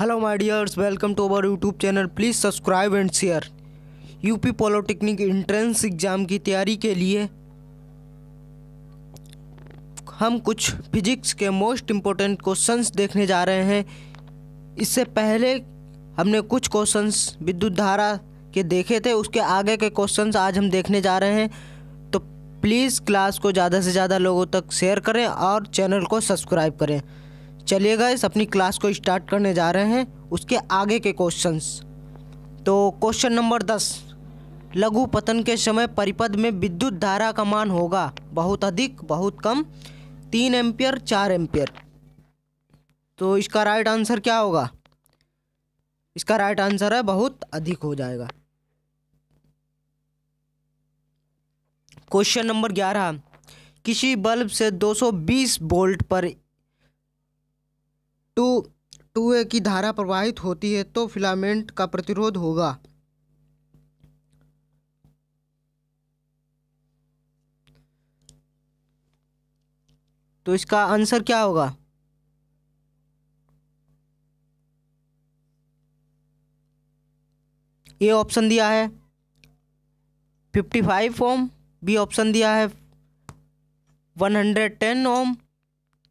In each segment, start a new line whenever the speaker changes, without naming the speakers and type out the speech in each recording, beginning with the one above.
hello my dears welcome to our YouTube channel please subscribe and share UP polytechnic entrance exam की तैयारी के लिए हम कुछ फिजिक्स के मोस्ट इम्पोर्टेंट क्वेश्चंस देखने जा रहे हैं इससे पहले हमने कुछ क्वेश्चंस विद्युत धारा के देखे थे उसके आगे के क्वेश्चन आज हम देखने जा रहे हैं तो प्लीज़ क्लास को ज़्यादा से ज़्यादा लोगों तक शेयर करें और चैनल को सब्सक्राइब करें चलिए गाइस अपनी क्लास को स्टार्ट करने जा रहे हैं उसके आगे के क्वेश्चंस तो क्वेश्चन नंबर दस लघु पतन के समय परिपद में विद्युत धारा का मान होगा बहुत अधिक बहुत कम तीन एम्पियर चार एम्पियर तो इसका राइट आंसर क्या होगा इसका राइट आंसर है बहुत अधिक हो जाएगा क्वेश्चन नंबर ग्यारह किसी बल्ब से 220 वोल्ट पर टू टू ए की धारा प्रवाहित होती है तो फिलामेंट का प्रतिरोध होगा तो इसका आंसर क्या होगा ए ऑप्शन दिया है fifty five ohm B option दिया है one hundred ten ohm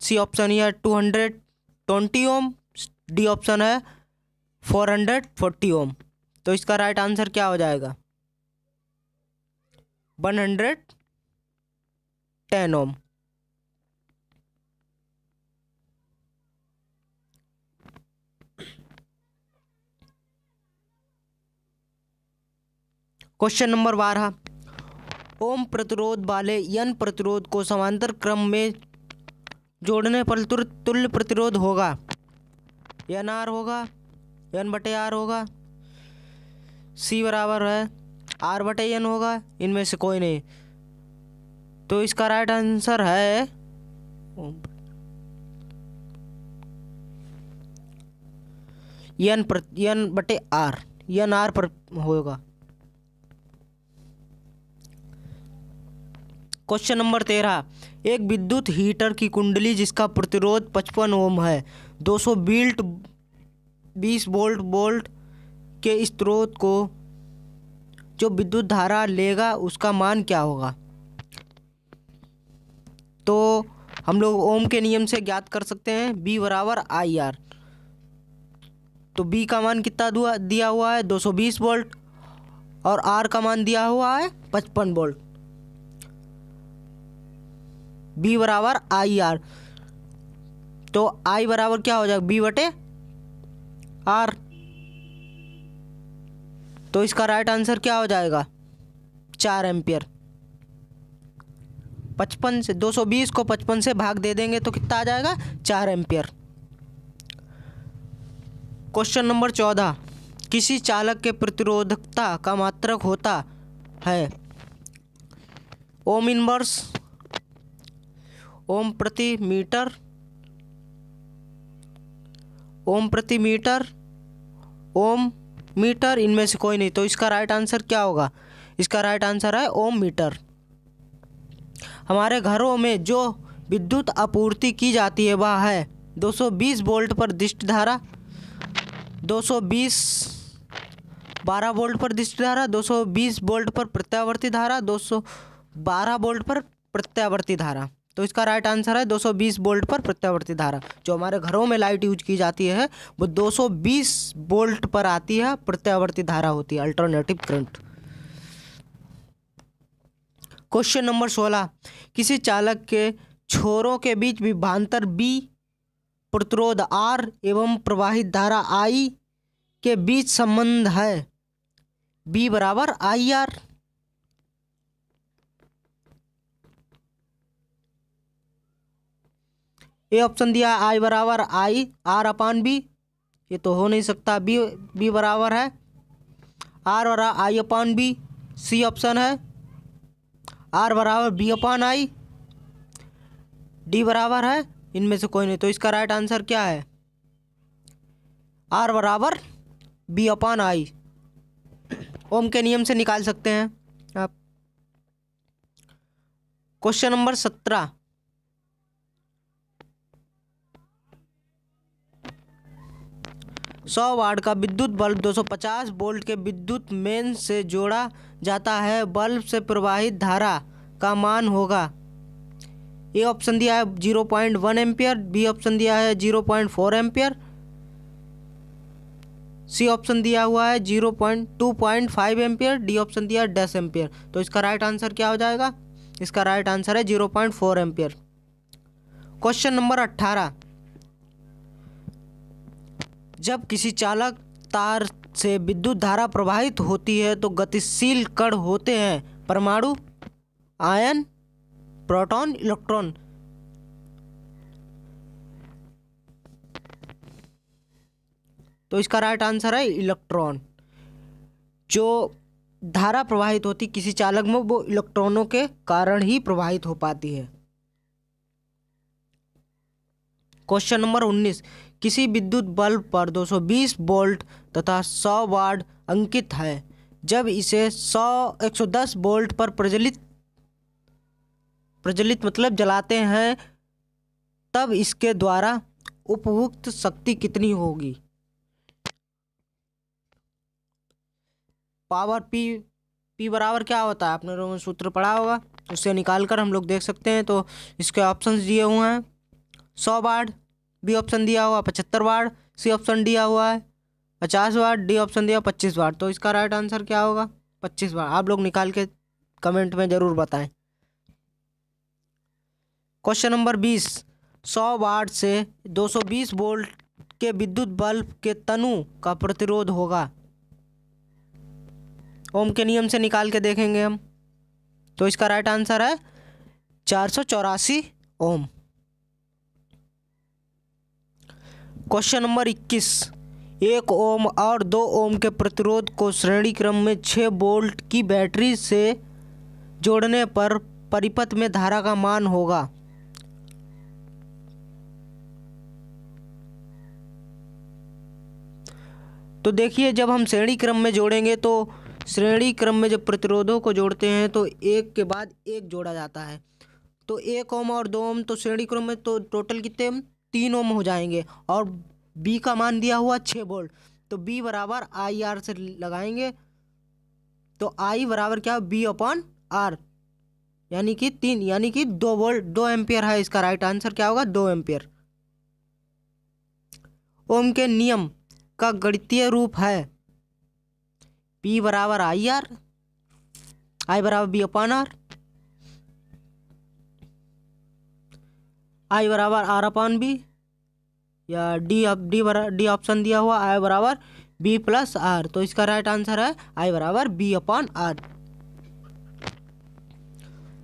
C option यह two hundred twenty ohm D option है फोर हंड्रेड फोर्टी ओम तो इसका राइट आंसर क्या हो जाएगा one hundred ten ohm question number बारह ओम प्रतिरोध वाले यन प्रतिरोध को समांतर क्रम में जोड़ने पर तुल्य प्रतिरोध होगा एन आर होगा एन बटे आर होगा सी बराबर है आर बटे एन होगा इनमें से कोई नहीं तो इसका राइट आंसर है एन प्रति एन बटे आर एन आर पर होगा क्वेश्चन नंबर तेरह एक विद्युत हीटर की कुंडली जिसका प्रतिरोध पचपन ओम है 200 बिल्ट बीस बोल्ट बोल्ट के स्त्रोत को जो विद्युत धारा लेगा उसका मान क्या होगा तो हम लोग ओम के नियम से ज्ञात कर सकते हैं बी बराबर आई आर तो बी का मान कितना दिया हुआ है 220 बोल्ट और आर का मान दिया हुआ है पचपन बोल्ट बी बराबर आई आर तो आई बराबर क्या हो जाएगा बी बटे आर तो इसका राइट आंसर क्या हो जाएगा चार एम्पियर पचपन से दो सौ बीस को पचपन से भाग दे देंगे तो कितना आ जाएगा चार एम्पियर क्वेश्चन नंबर चौदह किसी चालक के प्रतिरोधकता का मात्रक होता है ओम इनवर्स ओम प्रति मीटर ओम प्रति मीटर ओम मीटर इनमें से कोई नहीं तो इसका राइट आंसर क्या होगा इसका राइट आंसर है ओम मीटर हमारे घरों में जो विद्युत आपूर्ति की जाती है वह है 220 वोल्ट पर दिष्ट धारा 220 12 वोल्ट पर दिष्ट धारा 220 वोल्ट पर प्रत्यावर्ती धारा 212 वोल्ट पर प्रत्यावर्ती धारा तो इसका राइट आंसर है 220 वोल्ट पर प्रत्यावर्ती धारा जो हमारे घरों में लाइट यूज की जाती है वो 220 वोल्ट पर आती है प्रत्यावर्ती धारा होती है अल्टरनेटिव करंट क्वेश्चन नंबर 16 किसी चालक के छोरों के बीच विभांतर बी प्रतिरोध आर एवं प्रवाहित धारा आई के बीच संबंध है बी बराबर आई आर ए ऑप्शन दिया आई बराबर आई आर अपान बी ये तो हो नहीं सकता बी बी बराबर है आर और I upon B C option है आर बराबर बी अपान आई डी बराबर है इनमें से कोई नहीं तो इसका राइट आंसर क्या है आर बराबर बी अपान आई ओम के नियम से निकाल सकते हैं आप क्वेश्चन नंबर सत्रह 100 वाट का विद्युत बल्ब 250 वोल्ट के विद्युत मेन से जोड़ा जाता है बल्ब से प्रवाहित धारा का मान होगा ए ऑप्शन दिया है 0.1 पॉइंट बी ऑप्शन दिया है 0.4 पॉइंट सी ऑप्शन दिया हुआ है zero point two point D option दिया है डेस एम्पियर तो इसका राइट आंसर क्या हो जाएगा इसका राइट आंसर है 0.4 पॉइंट क्वेश्चन नंबर अट्ठारह जब किसी चालक तार से विद्युत धारा प्रवाहित होती है तो गतिशील कण होते हैं परमाणु आयन प्रोटॉन इलेक्ट्रॉन तो इसका राइट आंसर है इलेक्ट्रॉन जो धारा प्रवाहित होती किसी चालक में वो इलेक्ट्रॉनों के कारण ही प्रवाहित हो पाती है क्वेश्चन नंबर उन्नीस किसी विद्युत बल्ब पर 220 वोल्ट तथा 100 वाट अंकित है जब इसे 100 110 वोल्ट पर प्रज्वलित प्रज्वलित मतलब जलाते हैं तब इसके द्वारा उपभुक्त शक्ति कितनी होगी पावर पी पी बराबर क्या होता है आपने ने सूत्र पढ़ा होगा उसे निकाल कर हम लोग देख सकते हैं तो इसके ऑप्शंस दिए हुए हैं सौ वाट बी ऑप्शन दिया हुआ पचहत्तर वार्ड सी ऑप्शन दिया हुआ है पचास वार्ड डी ऑप्शन दिया पच्चीस वार्ड तो इसका राइट आंसर क्या होगा पच्चीस वार्ड आप लोग निकाल के कमेंट में ज़रूर बताएं क्वेश्चन नंबर बीस सौ वार्ड से दो सौ बीस वोल्ट के विद्युत बल्ब के तनु का प्रतिरोध होगा ओम के नियम से निकाल के देखेंगे हम तो इसका राइट आंसर है चार सौ चौरासी ओम क्वेश्चन नंबर 21 एक ओम और दो ओम के प्रतिरोध को श्रेणी क्रम में छः बोल्ट की बैटरी से जोड़ने पर परिपथ में धारा का मान होगा तो देखिए जब हम श्रेणी क्रम में जोड़ेंगे तो श्रेणी क्रम में जब प्रतिरोधों को जोड़ते हैं तो एक के बाद एक जोड़ा जाता है तो एक ओम और दो ओम तो श्रेणी क्रम में तो टोटल कितने तीन ओम हो जाएंगे और बी का मान दिया हुआ छः वोल्ट तो बी बराबर आई आर से लगाएंगे तो आई बराबर क्या बी अपॉन आर यानी कि तीन यानी कि दो वोल्ट दो एम्पियर है इसका राइट आंसर क्या होगा दो एम्पियर ओम के नियम का गणितीय रूप है पी बराबर आई आर आई बराबर बी अपॉन आर आई बराबर आर अपॉन बी या डी डी डी ऑप्शन दिया हुआ आई बराबर बी प्लस आर तो इसका राइट आंसर है आई बराबर B upon R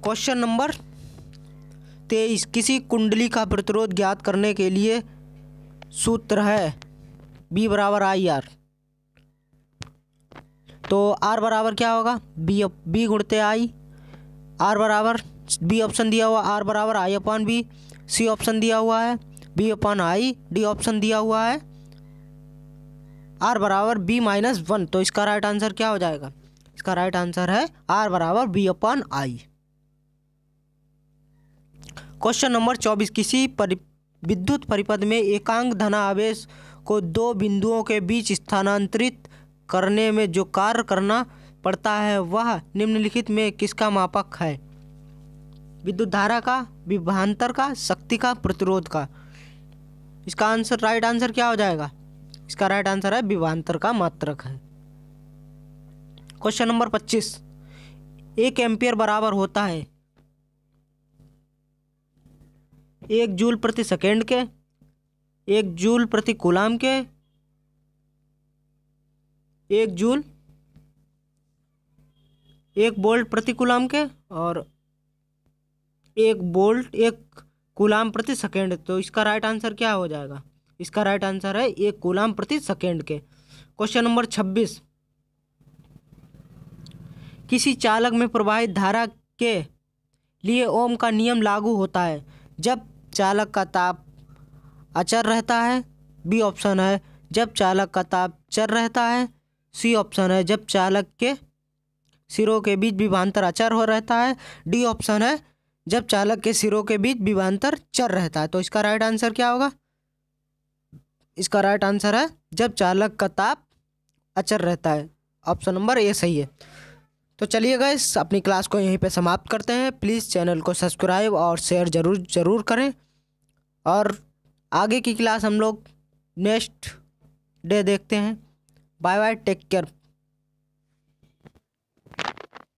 question number तेईस किसी कुंडली का प्रतिरोध ज्ञात करने के लिए सूत्र है बी बराबर आई आर तो आर बराबर क्या होगा बी बी गुणते आई आर बराबर बी ऑप्शन दिया हुआ आर बराबर I upon B C option दिया हुआ है B upon I D option दिया हुआ है आर बराबर बी माइनस वन तो इसका राइट आंसर क्या हो जाएगा इसका राइट आंसर है आर बराबर B upon I question number चौबीस किसी परि विद्युत परिपथ में एकांक धनावेश को दो बिंदुओं के बीच स्थानांतरित करने में जो कार्य करना पड़ता है वह निम्नलिखित में किसका मापक है विद्युत धारा का विभांतर का शक्ति का प्रतिरोध का इसका आंसर राइट आंसर क्या हो जाएगा इसका राइट आंसर है विभांतर का मात्रक है क्वेश्चन नंबर पच्चीस एक एम्पियर बराबर होता है एक जूल प्रति सेकेंड के एक जूल प्रति कुलाम के एक जूल एक बोल्ट प्रति कुलाम के और एक बोल्ट एक गुलाम प्रति सेकेंड तो इसका राइट आंसर क्या हो जाएगा इसका राइट आंसर है एक गुलाम प्रति सेकेंड के क्वेश्चन नंबर छब्बीस किसी चालक में प्रवाहित धारा के लिए ओम का नियम लागू होता है जब चालक का ताप अचर रहता है बी ऑप्शन है जब चालक का ताप चर रहता है सी ऑप्शन है जब चालक के सिरों के बीच विभांतर अचर हो रहता है डी ऑप्शन है जब चालक के सिरों के बीच विमांतर चर रहता है तो इसका राइट आंसर क्या होगा इसका राइट आंसर है जब चालक का ताप अचर रहता है ऑप्शन नंबर ए सही है तो चलिए इस अपनी क्लास को यहीं पे समाप्त करते हैं प्लीज़ चैनल को सब्सक्राइब और शेयर ज़रूर ज़रूर करें और आगे की क्लास हम लोग नेक्स्ट डे देखते हैं बाय बाय टेक केयर